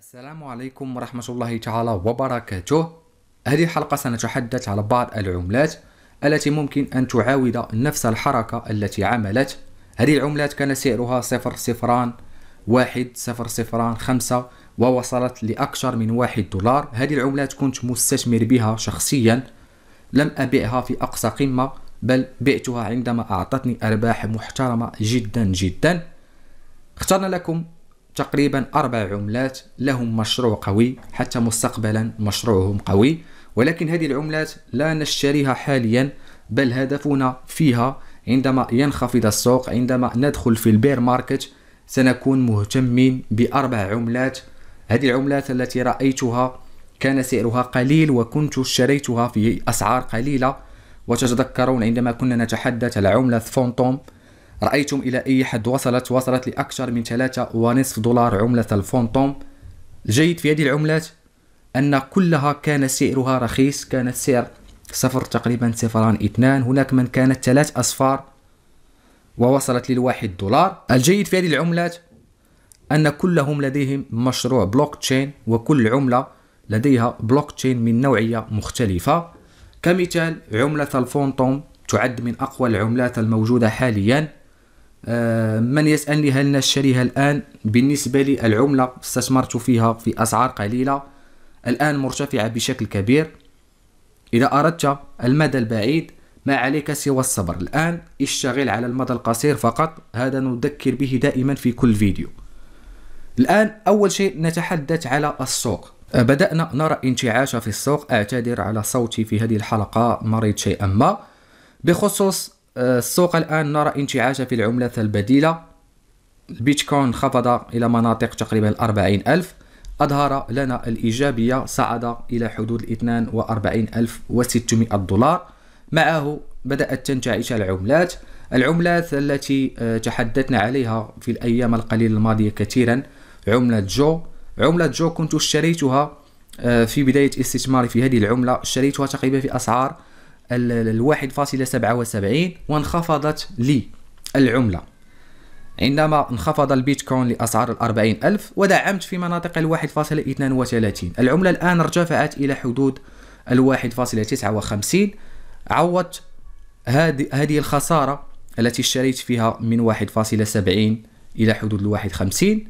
السلام عليكم ورحمة الله تعالى وبركاته هذه الحلقة سنتحدث على بعض العملات التي ممكن أن تعاود نفس الحركة التي عملت هذه العملات كان سعرها صفر صفران واحد صفر صفران خمسة ووصلت لأكثر من واحد دولار هذه العملات كنت مستثمر بها شخصيا لم أبيعها في أقصى قمة بل بعتها عندما أعطتني أرباح محترمة جدا جدا اخترنا لكم تقريبا أربع عملات لهم مشروع قوي حتى مستقبلا مشروعهم قوي ولكن هذه العملات لا نشتريها حاليا بل هدفنا فيها عندما ينخفض السوق عندما ندخل في البير ماركت سنكون مهتمين بأربع عملات هذه العملات التي رأيتها كان سعرها قليل وكنت اشتريتها في أسعار قليلة وتتذكرون عندما كنا نتحدث على عملة فونتوم رأيتم إلى أي حد وصلت وصلت لأكثر من ونصف دولار عملة الفونتوم الجيد في هذه العملات أن كلها كان سعرها رخيص كان السعر صفر تقريبا صفران اثنان هناك من كانت ثلاث أصفار ووصلت للواحد دولار الجيد في هذه العملات أن كلهم لديهم مشروع بلوك تشين وكل عملة لديها بلوك تشين من نوعية مختلفة كمثال عملة الفونتوم تعد من أقوى العملات الموجودة حاليا آه، من يسألني هل نشتريها الآن بالنسبة لي العملة استثمرت فيها في أسعار قليلة الآن مرتفعة بشكل كبير إذا أردت المدى البعيد ما عليك سوى الصبر الآن اشتغل على المدى القصير فقط هذا نذكر به دائما في كل فيديو الآن أول شيء نتحدث على السوق آه، بدأنا نرى انتعاش في السوق أعتذر على صوتي في هذه الحلقة مريض شيئا ما بخصوص آه، السوق الآن نرى انتعاشا في العملات البديلة البيتكوين انخفض إلى مناطق تقريبا الأربعين ألف أظهر لنا الإيجابية صعد إلى حدود الاثنان وأربعين ألف وستمائة دولار معه بدأت تنتعش العملات العملات التي آه، تحدثنا عليها في الأيام القليلة الماضية كثيرا عملة جو عملة جو كنت اشتريتها آه، في بداية استثماري في هذه العملة اشتريتها تقريبا في أسعار الواحد فاصلة سبعة وسبعين وانخفضت لي العملة عندما انخفض البيتكوين لأسعار الأربعين ألف ودعمت في مناطق الواحد فاصلة اثنان وثلاثين العملة الآن ارتفعت إلى حدود الواحد فاصلة تسعة وخمسين عوضت هذه الخسارة التي اشتريت فيها من واحد فاصلة سبعين إلى حدود الواحد خمسين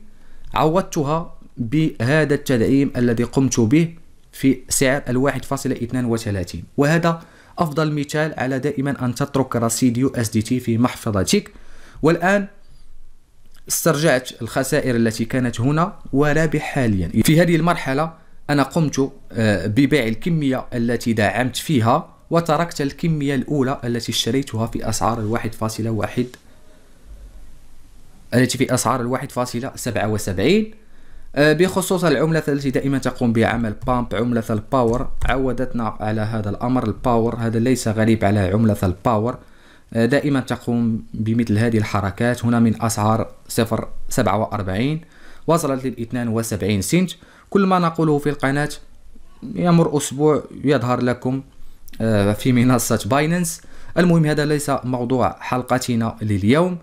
عوضتها بهذا التدعيم الذي قمت به في سعر الواحد فاصلة اثنان وثلاثين وهذا أفضل مثال على دائما أن تترك رصيد اس دي تي في محفظتك والآن استرجعت الخسائر التي كانت هنا ورابح حاليا في هذه المرحلة أنا قمت آه، ببيع الكمية التي دعمت فيها وتركت الكمية الأولى التي اشتريتها في أسعار الواحد فاصلة واحد التي في أسعار الواحد فاصلة سبعة وسبعين آه، بخصوص العملة التي دائما تقوم بعمل بامب عملة الباور عودتنا على هذا الأمر الباور هذا ليس غريب على عملة الباور آه، دائما تقوم بمثل هذه الحركات هنا من أسعار 0.47 وصلت لل 72 سنت كل ما نقوله في القناة يمر أسبوع يظهر لكم آه، في منصة بايننس المهم هذا ليس موضوع حلقتنا لليوم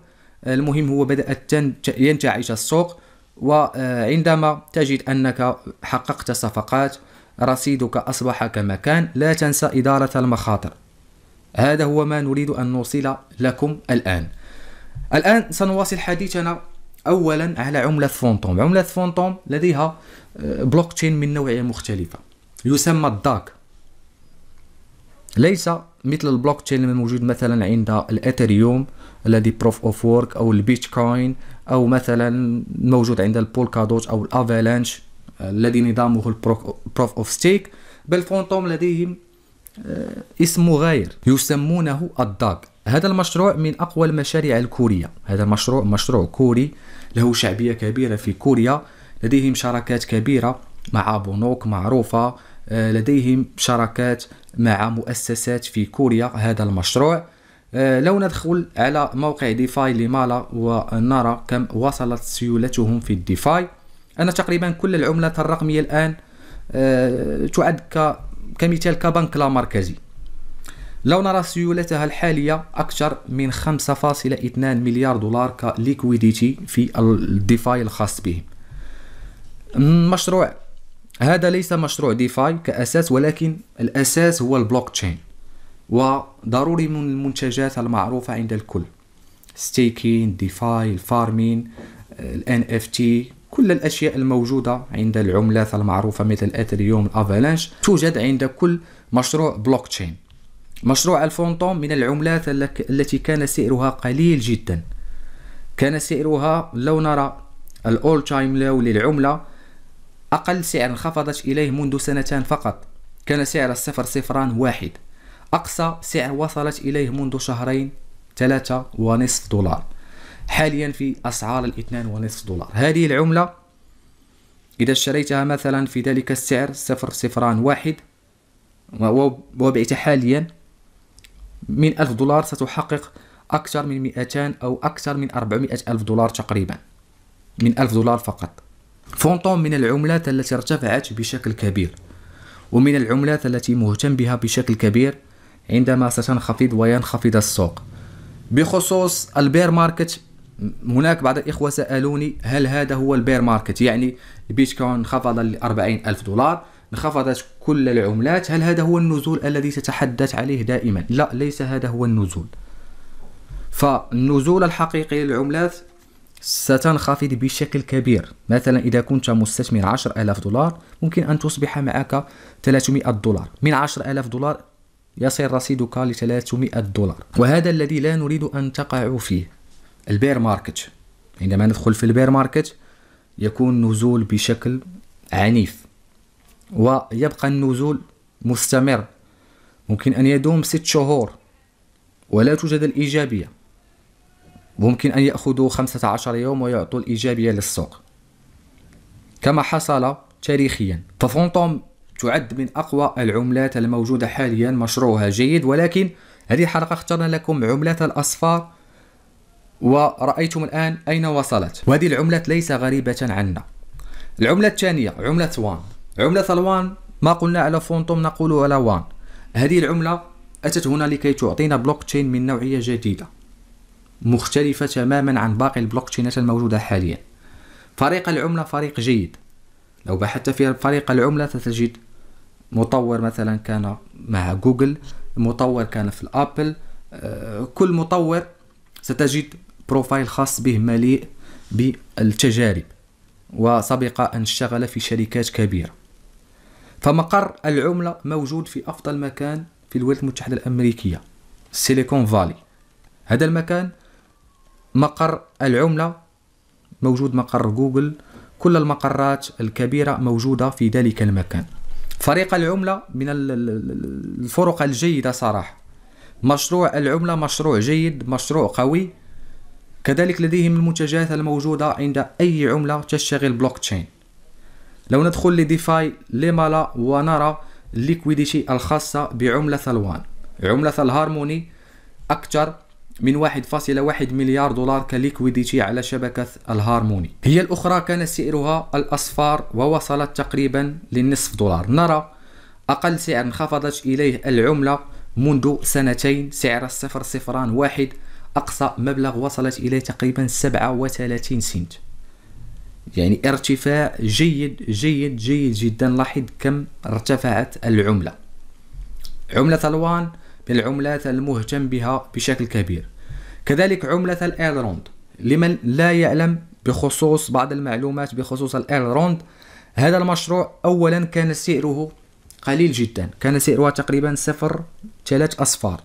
المهم هو بدأت ينتعش السوق وعندما تجد أنك حققت صفقات رصيدك أصبح كما كان لا تنسى إدارة المخاطر هذا هو ما نريد أن نوصل لكم الآن الآن سنواصل حديثنا أولا على عملة فونتوم عملة فونتوم لديها بلوك آه، تشين من نوع مختلفة يسمى الداك ليس مثل البلوك تشين الموجود مثلا عند الأثريوم الذي بروف اوف وورك او البيتكوين او مثلا موجود عند البولكادوت او الافالانش آه، الذي نظامه البروف اوف ستيك بل فونتوم لديهم آه، اسم غير يسمونه الداغ هذا المشروع من اقوى المشاريع الكوريه هذا المشروع مشروع كوري له شعبيه كبيره في كوريا لديهم شراكات كبيره مع بنوك معروفه آه، لديهم شراكات مع مؤسسات في كوريا هذا المشروع آه، لو ندخل على موقع ديفاي لمالا ونرى كم وصلت سيولتهم في الديفاي أن تقريبا كل العملات الرقمية الآن آه، تعد كمثال كبنك لا مركزي لو نرى سيولتها الحالية أكثر من 5.2 مليار دولار كليكويديتي في الديفاي الخاص بهم مشروع هذا ليس مشروع ديفاي كأساس ولكن الأساس هو البلوك تشين وضروري من المنتجات المعروفة عند الكل ستيكين ديفاي الفارمين الان اف تي كل الاشياء الموجوده عند العملات المعروفه مثل الاثريوم الافالانش توجد عند كل مشروع بلوك تشين مشروع الفونتوم من العملات التي كان سعرها قليل جدا كان سعرها لو نرى الاول تايم لو للعمله اقل سعر انخفضت اليه منذ سنتان فقط كان سعر الصفر صفران واحد أقصى سعر وصلت إليه منذ شهرين ثلاثة ونصف دولار حاليا في أسعار الاثنان ونصف دولار هذه العملة إذا اشتريتها مثلا في ذلك السعر صفر صفران واحد وبعت حاليا من ألف دولار ستحقق أكثر من مئتان أو أكثر من أربعمائة ألف دولار تقريبا من ألف دولار فقط فونتوم من العملات التي ارتفعت بشكل كبير ومن العملات التي مهتم بها بشكل كبير عندما ستنخفض وينخفض السوق بخصوص البير ماركت هناك بعض الإخوة سألوني هل هذا هو البير ماركت يعني البيتكوين انخفض ل 40 ألف دولار انخفضت كل العملات هل هذا هو النزول الذي تتحدث عليه دائما لا ليس هذا هو النزول فالنزول الحقيقي للعملات ستنخفض بشكل كبير مثلا إذا كنت مستثمر ألاف دولار ممكن أن تصبح معك 300 دولار من ألاف دولار يصل رصيدك ل 300 دولار وهذا الذي لا نريد أن تقع فيه البير ماركت عندما ندخل في البير ماركت يكون نزول بشكل عنيف ويبقى النزول مستمر ممكن أن يدوم ست شهور ولا توجد الإيجابية ممكن أن يأخذوا 15 يوم ويعطوا الإيجابية للسوق كما حصل تاريخيا ففونتوم تعد من أقوى العملات الموجودة حاليا مشروعها جيد ولكن هذه الحلقة اخترنا لكم عملة الأصفار ورأيتم الآن أين وصلت وهذه العملات ليس غريبة عنا العملة الثانية عملة وان عملة الوان ما قلنا على فونتوم نقول على وان هذه العملة أتت هنا لكي تعطينا بلوك تشين من نوعية جديدة مختلفة تماما عن باقي البلوك تشينات الموجودة حاليا فريق العملة فريق جيد لو بحثت في فريق العملة ستجد مطور مثلا كان مع جوجل مطور كان في الابل آه، كل مطور ستجد بروفايل خاص به مليء بالتجارب وسبق أن اشتغل في شركات كبيرة فمقر العملة موجود في أفضل مكان في الولايات المتحدة الأمريكية سيليكون فالي هذا المكان مقر العملة موجود مقر جوجل كل المقرات الكبيرة موجودة في ذلك المكان فريق العمله من الفرق الجيده صراحه مشروع العمله مشروع جيد مشروع قوي كذلك لديهم المنتجات الموجوده عند اي عمله تشتغل بلوك تشين لو ندخل لديفاي لمالا ونرى الليكويديتي الخاصه بعمله الوان عمله الهارموني اكثر من 1.1 مليار دولار كليكويديتي على شبكة الهارموني هي الأخرى كان سعرها الأصفار ووصلت تقريبا للنصف دولار نرى أقل سعر انخفضت إليه العملة منذ سنتين سعر الصفر صفران واحد أقصى مبلغ وصلت إليه تقريبا 37 سنت يعني ارتفاع جيد جيد جيد جدا لاحظ كم ارتفعت العملة عملة الوان من العملات المهتم بها بشكل كبير كذلك عملة الإيرلوند لمن لا يعلم بخصوص بعض المعلومات بخصوص الإيرلوند هذا المشروع اولا كان سعره قليل جدا كان سعرها تقريبا صفر ثلاث أصفار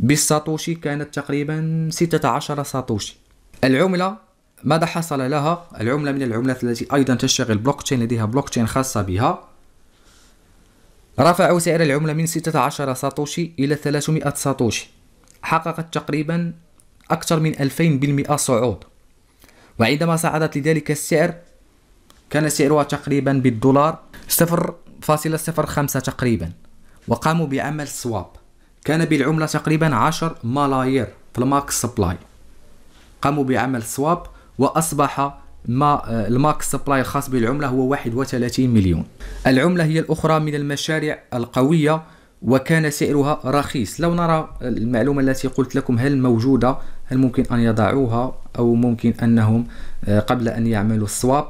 بالساتوشي كانت تقريبا ستة عشر ساتوشي العملة ماذا حصل لها العملة من العملات التي أيضا تشتغل بلوكتشين لديها بلوكتشين خاصة بها رفعوا سعر العملة من 16 ساتوشي إلى 300 ساتوشي حققت تقريبا أكثر من 2000% صعود وعندما صعدت لذلك السعر كان سعرها تقريبا بالدولار 0.05 تقريبا وقاموا بعمل سواب كان بالعملة تقريبا 10 ملايير في الماكس سبلاي قاموا بعمل سواب وأصبح ما الماكس سبلاي الخاص بالعملة هو 31 مليون العملة هي الأخرى من المشاريع القوية وكان سعرها رخيص لو نرى المعلومة التي قلت لكم هل موجودة هل ممكن أن يضعوها أو ممكن أنهم آه، قبل أن يعملوا الصواب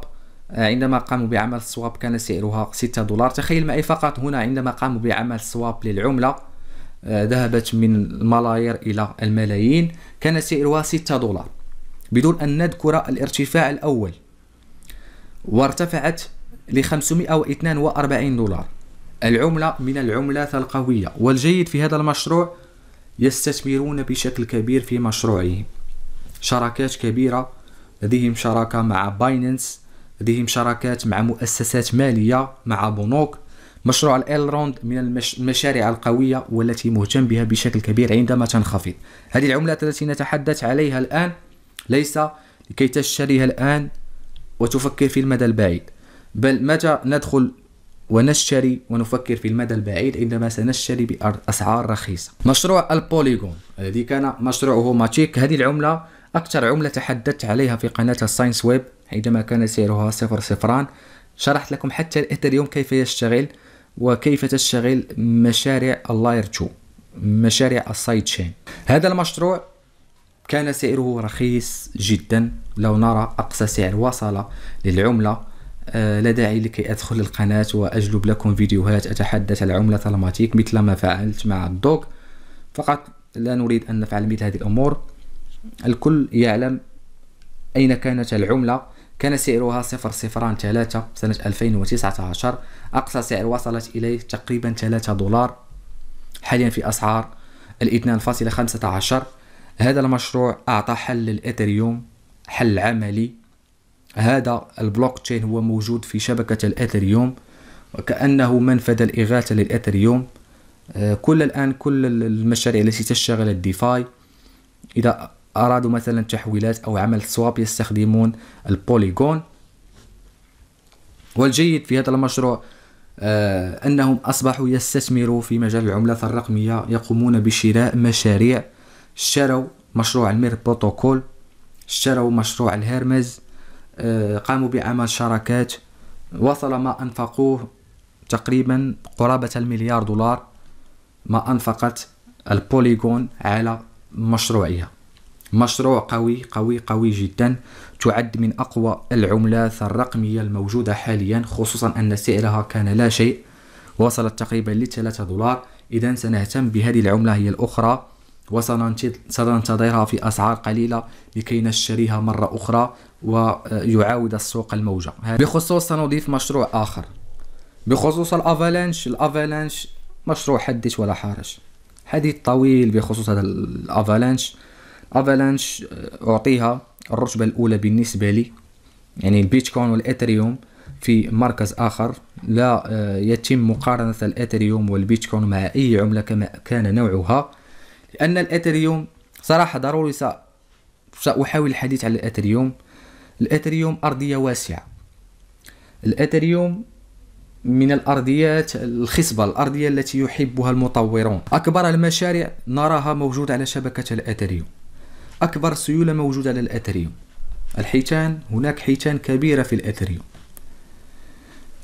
آه، عندما قاموا بعمل الصواب كان سعرها 6 دولار تخيل معي فقط هنا عندما قاموا بعمل السواب للعملة آه، ذهبت من الملايير إلى الملايين كان سعرها 6 دولار بدون أن نذكر الارتفاع الأول وارتفعت ل 542 دولار العملة من العملات القوية والجيد في هذا المشروع يستثمرون بشكل كبير في مشروعهم شراكات كبيرة لديهم شراكة مع بايننس لديهم شراكات مع مؤسسات مالية مع بنوك مشروع الال روند من المشاريع القوية والتي مهتم بها بشكل كبير عندما تنخفض هذه العملات التي نتحدث عليها الآن ليس لكي تشتريها الآن وتفكر في المدى البعيد بل متى ندخل ونشتري ونفكر في المدى البعيد عندما سنشتري بأسعار رخيصة مشروع البوليغون الذي كان مشروعه ماتيك هذه العملة أكثر عملة تحدثت عليها في قناة الساينس ويب عندما كان سعرها صفر صفران شرحت لكم حتى الإثريوم كيف يشتغل وكيف تشتغل مشاريع اللاير 2 مشاريع السايد تشين هذا المشروع كان سعره رخيص جدا لو نرى أقصى سعر وصل للعملة آه، لا داعي لكي أدخل القناة وأجلب لكم فيديوهات أتحدث عن العملة تلماتيك مثل ما فعلت مع الدوك فقط لا نريد أن نفعل مثل هذه الأمور الكل يعلم أين كانت العملة كان سعرها صفر صفران ثلاثة سنة 2019 أقصى سعر وصلت إليه تقريبا 3 دولار حاليا في أسعار الاثنان فاصلة خمسة عشر هذا المشروع أعطى حل للإثريوم حل عملي هذا البلوك تشين هو موجود في شبكة الإثريوم وكأنه منفذ الإغاثة للإثريوم آه، كل الآن كل المشاريع التي تشتغل الديفاي إذا أرادوا مثلا تحويلات أو عمل سواب يستخدمون البوليغون والجيد في هذا المشروع آه، أنهم أصبحوا يستثمروا في مجال العملات الرقمية يقومون بشراء مشاريع شروا مشروع المير بروتوكول شروا مشروع الهيرمز آه، قاموا بعمل شراكات وصل ما أنفقوه تقريبا قرابة المليار دولار ما أنفقت البوليغون على مشروعها مشروع قوي قوي قوي جدا تعد من أقوى العملات الرقمية الموجودة حاليا خصوصا أن سعرها كان لا شيء وصلت تقريبا لثلاثة دولار إذا سنهتم بهذه العملة هي الأخرى وسننتظرها في أسعار قليلة لكي نشتريها مرة أخرى ويعاود السوق الموجة بخصوص سنضيف مشروع آخر بخصوص الأفالانش الأفالانش مشروع حدث ولا حرج حديث طويل بخصوص هذا الأفالانش الأفالانش آه، أعطيها الرتبة الأولى بالنسبة لي يعني البيتكوين والإثريوم في مركز آخر لا آه، يتم مقارنة الإثريوم والبيتكوين مع أي عملة كما كان نوعها لان الاثريوم صراحه ضروري ساحاول الحديث على الاثريوم الاثريوم ارضيه واسعه الاثريوم من الأرضيات الخصبة الأرضية التي يحبها المطورون أكبر المشاريع نراها موجودة على شبكة الأثريوم أكبر سيولة موجودة على الأثريوم الحيتان هناك حيتان كبيرة في الأثريوم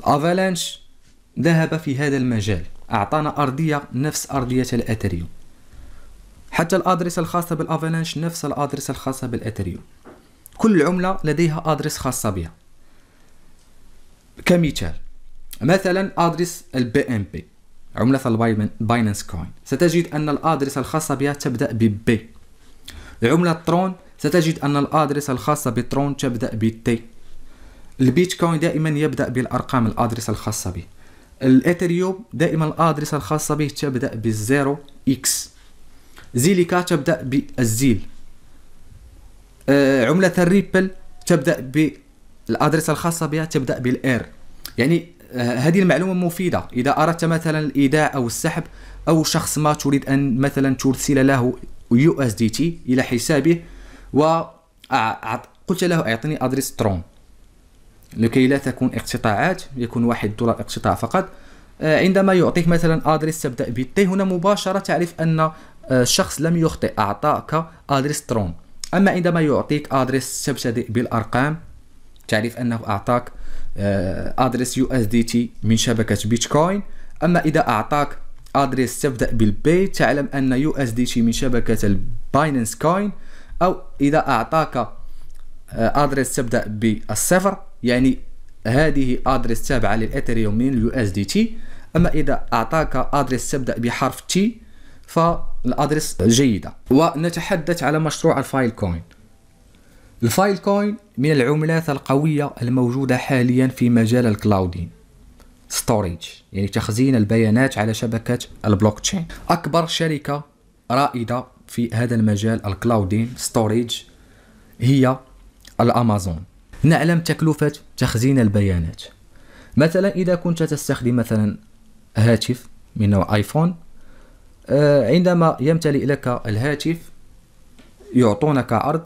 الأفالانش ذهب في هذا المجال أعطانا أرضية نفس أرضية الأثريوم حتى الادرس الخاصه بالافالانش نفس الادرس الخاصه بالاثريوم كل عمله لديها ادرس خاصه بها كمثال مثلا ادرس البي ام بي عمله الباينانس كوين ستجد ان الادرس الخاصه بها تبدا ببي عمله ترون ستجد ان الادرس الخاصه بترون تبدا بتي البيتكوين دائما يبدا بالارقام الادرس الخاصه به الاثريوم دائما الادرس الخاصه به تبدا بالزيرو اكس زيليكا تبدأ بالزيل أه، عملة الريبل تبدأ بالأدرسة الخاصة بها تبدأ بالإير يعني أه، هذه المعلومة مفيدة إذا أردت مثلا الإيداع أو السحب أو شخص ما تريد أن مثلا ترسل له يو اس دي تي إلى حسابه و قلت له أعطني أدرس ترون لكي لا تكون اقتطاعات يكون واحد دولار اقتطاع فقط أه، عندما يعطيك مثلا ادريس تبدا بالتي هنا مباشره تعرف ان الشخص آه، لم يخطئ أعطاك ادريس ترون أما عندما يعطيك ادريس تبتدئ بالأرقام تعرف أنه أعطاك آه، ادريس يو اس دي تي من شبكة بيتكوين أما إذا أعطاك ادريس تبدأ بالبي تعلم أن يو اس دي تي من شبكة الباينانس كوين أو إذا أعطاك آه، ادريس تبدأ بالصفر يعني هذه ادريس تابعة للإثيريوم من اليو اس دي تي أما إذا أعطاك ادريس تبدأ بحرف تي ف الادرس جيده ونتحدث على مشروع الفايل كوين الفايل كوين من العملات القويه الموجوده حاليا في مجال الكلاودين ستوريج يعني تخزين البيانات على شبكه البلوك تشين اكبر شركه رائده في هذا المجال الكلاودين ستوريج هي الامازون نعلم تكلفه تخزين البيانات مثلا اذا كنت تستخدم مثلا هاتف من نوع ايفون آه، عندما يمتلئ لك الهاتف يعطونك عرض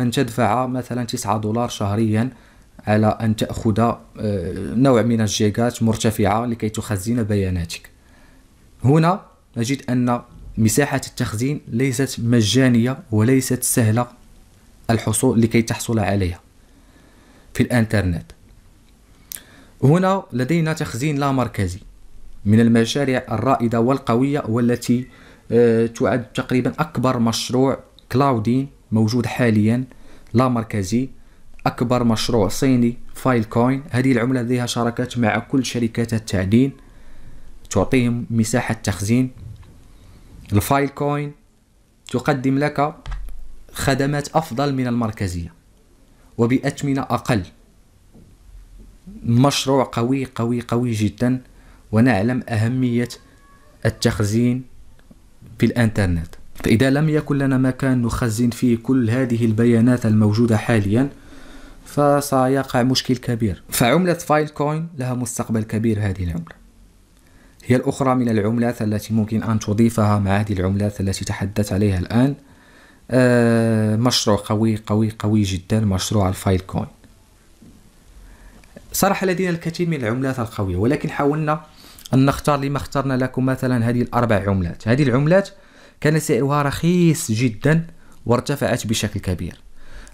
أن تدفع مثلا 9 دولار شهريا على أن تأخذ آه، نوع من الجيجات مرتفعة لكي تخزن بياناتك هنا نجد أن مساحة التخزين ليست مجانية وليست سهلة الحصول لكي تحصل عليها في الانترنت هنا لدينا تخزين لا مركزي من المشاريع الرائدة والقوية والتي آه، تعد تقريبا أكبر مشروع كلاودي موجود حاليا لا مركزي أكبر مشروع صيني فايل كوين هذه العملة لديها شراكات مع كل شركات التعدين تعطيهم مساحة تخزين الفايل كوين تقدم لك خدمات أفضل من المركزية وبأثمنة أقل مشروع قوي قوي قوي جدا ونعلم أهمية التخزين في الانترنت فإذا لم يكن لنا مكان نخزن فيه كل هذه البيانات الموجودة حاليا فسيقع مشكل كبير فعملة فايل كوين لها مستقبل كبير هذه العملة هي الأخرى من العملات التي ممكن أن تضيفها مع هذه العملات التي تحدث عليها الآن آه، مشروع قوي قوي قوي جدا مشروع الفايل كوين صراحة لدينا الكثير من العملات القوية ولكن حاولنا أن نختار لما اخترنا لكم مثلا هذه الأربع عملات هذه العملات كان سعرها رخيص جدا وارتفعت بشكل كبير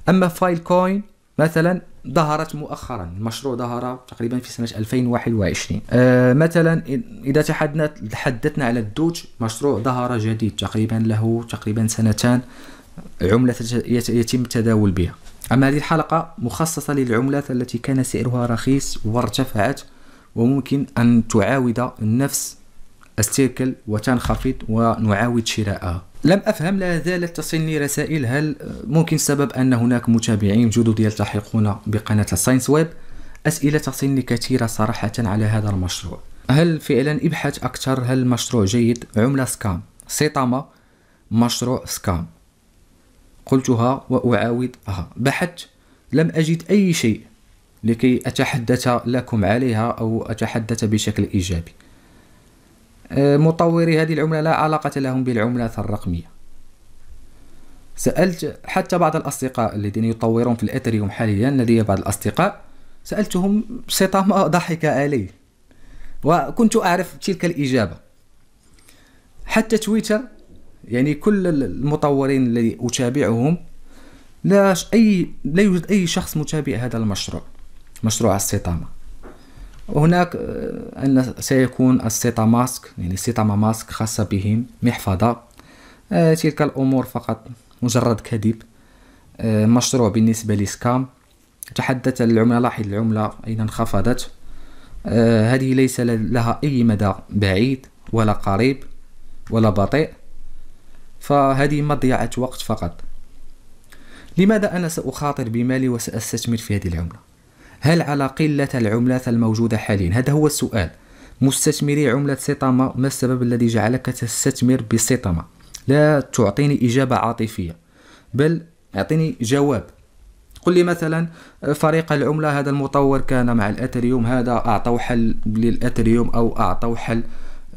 أما فايل كوين مثلا ظهرت مؤخرا المشروع ظهر تقريبا في سنة 2021 أه مثلا إذا تحدنا تحدثنا على الدوج مشروع ظهر جديد تقريبا له تقريبا سنتان عملة يتم التداول بها أما هذه الحلقة مخصصة للعملات التي كان سعرها رخيص وارتفعت وممكن أن تعاود نفس السيركل وتنخفض ونعاود شراءها لم أفهم لا زالت تصلني رسائل هل ممكن سبب أن هناك متابعين جدد يلتحقون بقناة ساينس ويب أسئلة تصلني كثيرة صراحة على هذا المشروع هل فعلا ابحث أكثر هل المشروع جيد عملة سكام سيطامة مشروع سكام قلتها وأعاودها بحثت لم أجد أي شيء لكي أتحدث لكم عليها أو أتحدث بشكل إيجابي أه، مطوري هذه العملة لا علاقة لهم بالعملات الرقمية سألت حتى بعض الأصدقاء الذين يطورون في الإثريوم حاليا لدي بعض الأصدقاء سألتهم بصيغة ما ضحك علي وكنت أعرف تلك الإجابة حتى تويتر يعني كل المطورين الذي أتابعهم لا أي لا يوجد أي شخص متابع هذا المشروع مشروع السيتاما هناك آه، أن سيكون السيتا ماسك يعني سيتاما ماسك خاصة بهم محفظة آه، تلك الأمور فقط مجرد كذب آه، مشروع بالنسبة لسكام تحدث العملة لاحظ العملة أين انخفضت هذه ليس لها أي مدى بعيد ولا قريب ولا بطيء فهذه مضيعة وقت فقط لماذا أنا سأخاطر بمالي وسأستثمر في هذه العملة هل على قلة العملات الموجودة حاليا هذا هو السؤال مستثمري عملة سيطامة ما السبب الذي جعلك تستثمر بسيطامة لا تعطيني إجابة عاطفية بل أعطيني جواب قل لي مثلا فريق العملة هذا المطور كان مع الأتريوم هذا أعطوا حل للأتريوم أو أعطوا حل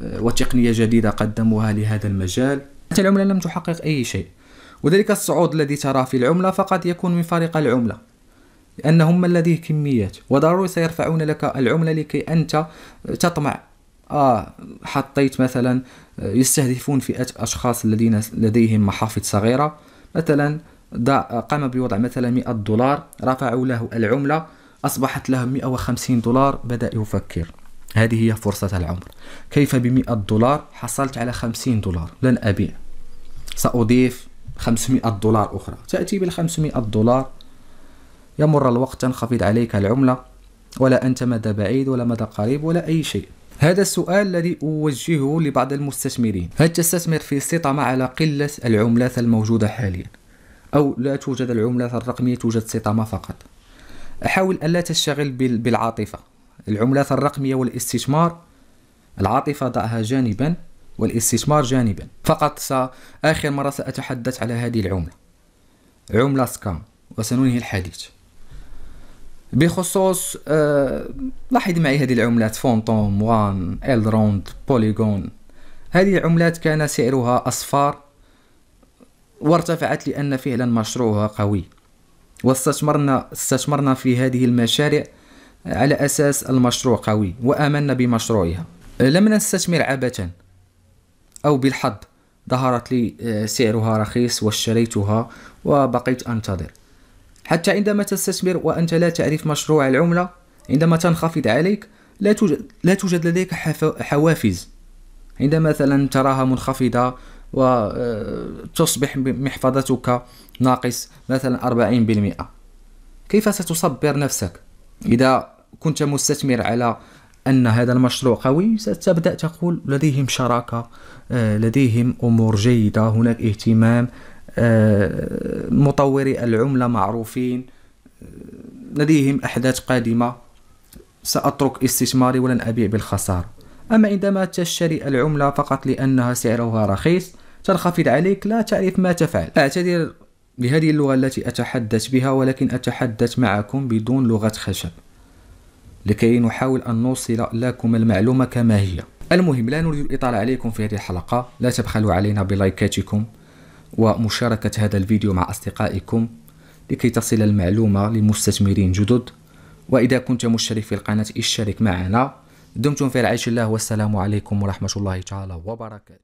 آه، وتقنية جديدة قدموها لهذا المجال حتى العملة لم تحقق أي شيء وذلك الصعود الذي تراه في العملة فقد يكون من فريق العملة لأن هم لديه كميات وضروري سيرفعون لك العملة لكي أنت تطمع آه حطيت مثلا آه، يستهدفون فئة أشخاص الذين لديهم محافظ صغيرة مثلا قام بوضع مثلا 100 دولار رفعوا له العملة أصبحت له 150 دولار بدأ يفكر هذه هي فرصة العمر كيف ب 100 دولار حصلت على 50 دولار لن أبيع سأضيف 500 دولار أخرى تأتي بال 500 دولار يمر الوقت تنخفض عليك العملة ولا أنت مدى بعيد ولا مدى قريب ولا أي شيء هذا السؤال الذي أوجهه لبعض المستثمرين هل تستثمر في استطعمة على قلة العملات الموجودة حاليا أو لا توجد العملات الرقمية توجد استطعمة فقط حاول ألا تشتغل بالعاطفة العملات الرقمية والاستثمار العاطفة ضعها جانبا والاستثمار جانبا فقط آخر مرة سأتحدث على هذه العملة عملة سكام وسننهي الحديث بخصوص آه لاحظ معي هذه العملات فونتوم وان الروند بوليغون هذه العملات كان سعرها أصفار وارتفعت لأن فعلا مشروعها قوي واستثمرنا استثمرنا في هذه المشاريع على أساس المشروع قوي وآمنا بمشروعها لم نستثمر عبثا أو بالحظ ظهرت لي آه، سعرها رخيص واشتريتها وبقيت أنتظر حتى عندما تستثمر وأنت لا تعرف مشروع العملة عندما تنخفض عليك لا توجد, لا توجد لديك حوافز عندما مثلا تراها منخفضة وتصبح آه، محفظتك ناقص مثلا 40% كيف ستصبر نفسك إذا كنت مستثمر على أن هذا المشروع قوي ستبدأ تقول لديهم شراكة آه، لديهم أمور جيدة هناك اهتمام مطوري العملة معروفين لديهم أحداث قادمة سأترك استثماري ولن أبيع بالخسارة أما عندما تشتري العملة فقط لأنها سعرها رخيص تنخفض عليك لا تعرف ما تفعل أعتذر بهذه اللغة التي أتحدث بها ولكن أتحدث معكم بدون لغة خشب لكي نحاول أن نوصل لكم المعلومة كما هي المهم لا نريد الإطالة عليكم في هذه الحلقة لا تبخلوا علينا بلايكاتكم ومشاركة هذا الفيديو مع أصدقائكم لكي تصل المعلومة لمستثمرين جدد وإذا كنت مشترك في القناة اشترك معنا دمتم في رعاية الله والسلام عليكم ورحمة الله تعالى وبركاته